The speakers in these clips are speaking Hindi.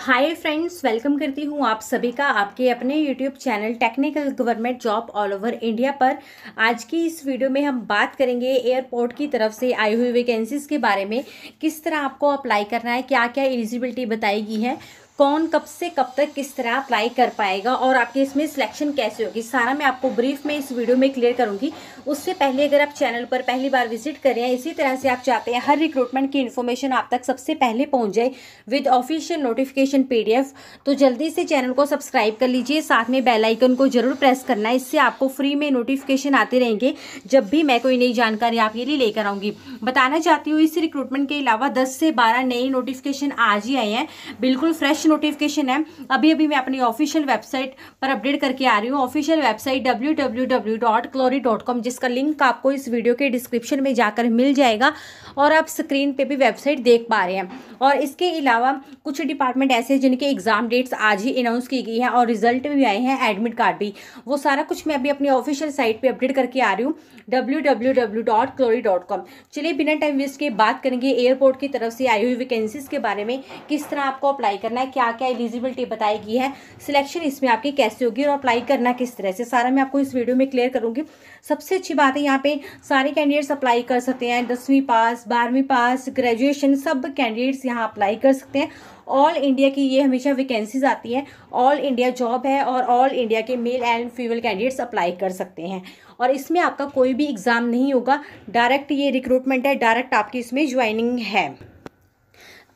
हाय फ्रेंड्स वेलकम करती हूँ आप सभी का आपके अपने YouTube channel technical government job all over India पर आज की इस वीडियो में हम बात करेंगे एयरपोर्ट की तरफ से आई हुई वैकेंसीज़ के बारे में किस तरह आपको अप्लाई करना है क्या क्या एलिजिबिलिटी बताई गई है कौन कब से कब तक किस तरह अप्लाई कर पाएगा और आपके इसमें सिलेक्शन कैसे होगी सारा मैं आपको ब्रीफ में इस वीडियो में क्लियर करूंगी उससे पहले अगर आप चैनल पर पहली बार विजिट कर रहे हैं इसी तरह से आप चाहते हैं हर रिक्रूटमेंट की इन्फॉर्मेशन आप तक सबसे पहले पहुँच जाए विद ऑफिशियल नोटिफिकेशन पी तो जल्दी से चैनल को सब्सक्राइब कर लीजिए साथ में बेलाइकन को जरूर प्रेस करना है इससे आपको फ्री में नोटिफिकेशन आते रहेंगे जब भी मैं कोई नई जानकारी आपके लिए लेकर आऊँगी बताना चाहती हूँ इस रिक्रूटमेंट के अलावा दस से बारह नई नोटिफिकेशन आज ही आए हैं बिल्कुल फ्रेश नोटिफिकेशन है अभी अभी मैं अपनी ऑफिशियल वेबसाइट पर अपडेट करके आ रही हूँ ऑफिशियल वेबसाइट डब्ल्यू जिसका लिंक आपको इस वीडियो के डिस्क्रिप्शन में जाकर मिल जाएगा और आप स्क्रीन पर भी वेबसाइट देख पा रहे हैं और इसके अलावा कुछ डिपार्टमेंट ऐसे हैं जिनके एग्ज़ाम डेट्स आज ही अनाउंस की गई हैं और रिजल्ट भी आए हैं एडमिट कार्ड भी वो सारा कुछ मैं अभी अपनी ऑफिशियल साइट पर अपडेट करके आ रही हूँ डब्ल्यू चलिए बिना टाइम वेस्ट के बात करेंगे एयरपोर्ट की तरफ से आई हुई वैकेंसीज के बारे में किस तरह आपको अप्लाई करना है क्या क्या एलिजिबिलिटी बताई गई है सिलेक्शन इसमें आपकी कैसे होगी और अप्लाई करना किस तरह से सारा मैं आपको इस वीडियो में क्लियर करूँगी सबसे अच्छी बात है यहाँ पे सारे कैंडिडेट्स अप्लाई कर सकते हैं दसवीं पास बारहवीं पास ग्रेजुएशन सब कैंडिडेट्स यहाँ अप्लाई कर सकते हैं ऑल इंडिया की ये हमेशा वैकेंसीज आती हैं ऑल इंडिया जॉब है और ऑल इंडिया के male and female candidates apply कर सकते हैं और इसमें आपका कोई भी एग्ज़ाम नहीं होगा डायरेक्ट ये रिक्रूटमेंट है डायरेक्ट आपकी इसमें ज्वाइनिंग है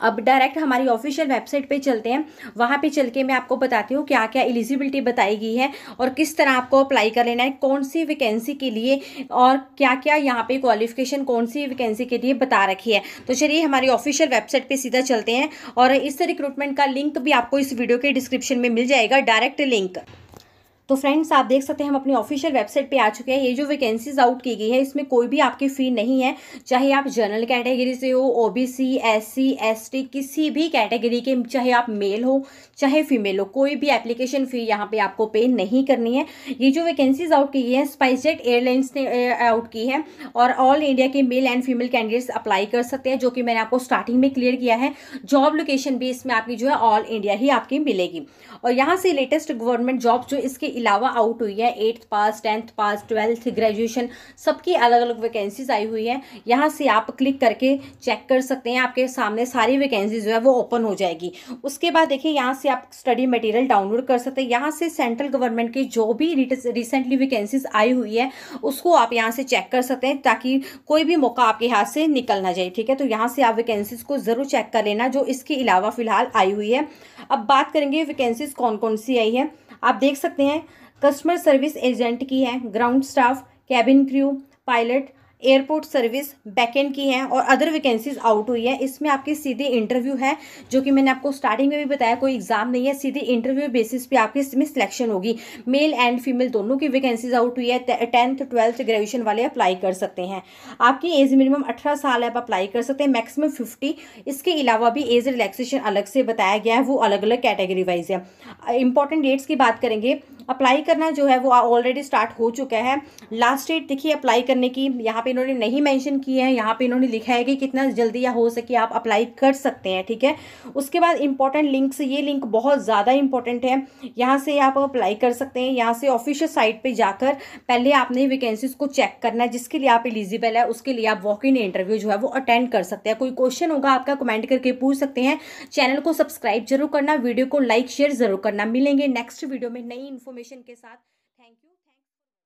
अब डायरेक्ट हमारी ऑफिशियल वेबसाइट पे चलते हैं वहाँ पे चल के मैं आपको बताती हूँ क्या क्या एलिजिबिलिटी बताई गई है और किस तरह आपको अप्लाई कर लेना है कौन सी वैकेंसी के लिए और क्या क्या यहाँ पे क्वालिफिकेशन कौन सी वैकेंसी के लिए बता रखी है तो चलिए हमारी ऑफिशियल वेबसाइट पर सीधा चलते हैं और इस रिक्रूटमेंट का लिंक भी आपको इस वीडियो के डिस्क्रिप्शन में मिल जाएगा डायरेक्ट लिंक तो फ्रेंड्स आप देख सकते हैं हम अपनी ऑफिशियल वेबसाइट पे आ चुके हैं ये जो वैकेंसीज आउट की गई है इसमें कोई भी आपकी फ़ी नहीं है चाहे आप जनरल कैटेगरी से हो ओबीसी एससी एसटी किसी भी कैटेगरी के चाहे आप मेल हो चाहे फीमेल हो कोई भी एप्लीकेशन फ़ी यहाँ पर आपको पे नहीं करनी है ये जो वैकेंसीज आउट की गई है स्पाइस एयरलाइंस ने आउट की है और ऑल इंडिया के male and female candidates apply कर सकते हैं जो कि मैंने आपको स्टार्टिंग में क्लियर किया है जॉब लोकेशन भी इसमें आपकी जो है ऑल इंडिया ही आपकी मिलेगी और यहाँ से लेटेस्ट गवर्नमेंट जॉब जो इसके अलावा आउट हुई है eighth pass tenth pass twelfth graduation सबकी अलग अलग वैकेंसीज आई हुई है यहाँ से आप क्लिक करके चेक कर सकते हैं आपके सामने सारी वैकेंसी जो है वो ओपन हो जाएगी उसके बाद देखिए यहाँ से आप स्टडी मटेरियल डाउनलोड कर सकते हैं यहाँ से सेंट्रल गवर्नमेंट की जो भी रिसेंटली वैकेंसीज आई हुई है उसको आप यहाँ से चेक कर सकते हैं ताकि कोई भी मौका आपके हाथ से निकल ना जाए ठीक है तो यहाँ से आप वैकेंसीज को ज़रूर चेक कर लेना जो इसके अलावा फ़िलहाल आई हुई है अब बात करेंगे वैकेंसीज कौन कौन सी आई है आप देख सकते हैं कस्टमर सर्विस एजेंट की है ground staff cabin crew pilot airport service backend की हैं और अदर वैकेंसीज आउट हुई है इसमें आपकी सीधी इंटरव्यू है जो कि मैंने आपको स्टार्टिंग में भी बताया कोई एग्जाम नहीं है सीधी इंटरव्यू बेसिस पे आपकी इसमें सिलेक्शन होगी मेल एंड फीमेल दोनों की वैकेंसीज आउट हुई है टेंथ ट्वेल्थ ग्रेजुएशन वाले अप्लाई कर सकते हैं आपकी एज मिनिमम अठारह साल है आप अप्लाई कर सकते हैं मैक्सिमम फिफ्टी इसके अलावा भी एज रिलैक्सेशन अलग से बताया गया है वो अलग अलग कैटेगरी वाइज है इंपॉर्टेंट डेट्स की बात करेंगे अप्लाई करना जो है वो ऑलरेडी स्टार्ट हो चुका है लास्ट डेट देखिए अप्लाई करने की यहाँ पे इन्होंने नहीं मैंशन की है यहाँ पे इन्होंने लिखा है कि कितना जल्दी या हो सके आप अप्लाई कर सकते हैं ठीक है उसके बाद इंपॉर्टेंट लिंक्स ये लिंक बहुत ज़्यादा इंपॉर्टेंट है यहाँ से आप अप्लाई कर सकते हैं यहाँ से ऑफिशियल साइट पर जाकर पहले आपने वैकेंसीज को चेक करना है जिसके लिए आप एलिजिबल है उसके लिए आप वॉक इन इंटरव्यू जो है वो अटेंड कर सकते हैं कोई क्वेश्चन होगा आपका कमेंट करके पूछ सकते हैं चैनल को सब्सक्राइब जरूर करना वीडियो को लाइक शेयर जरूर करना मिलेंगे नेक्स्ट वीडियो में नई इन्फॉर्मेशन इन्फॉर्मेशन के साथ